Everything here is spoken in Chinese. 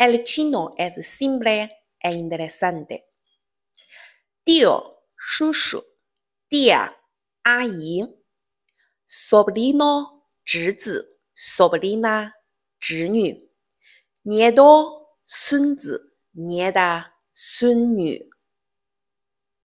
Alcino h i s s i m b l i e interessante. Dio，叔叔 d a r 阿姨，Sobrino，侄子，Sobrina，侄女，Nido，孙子，Nida，孙女。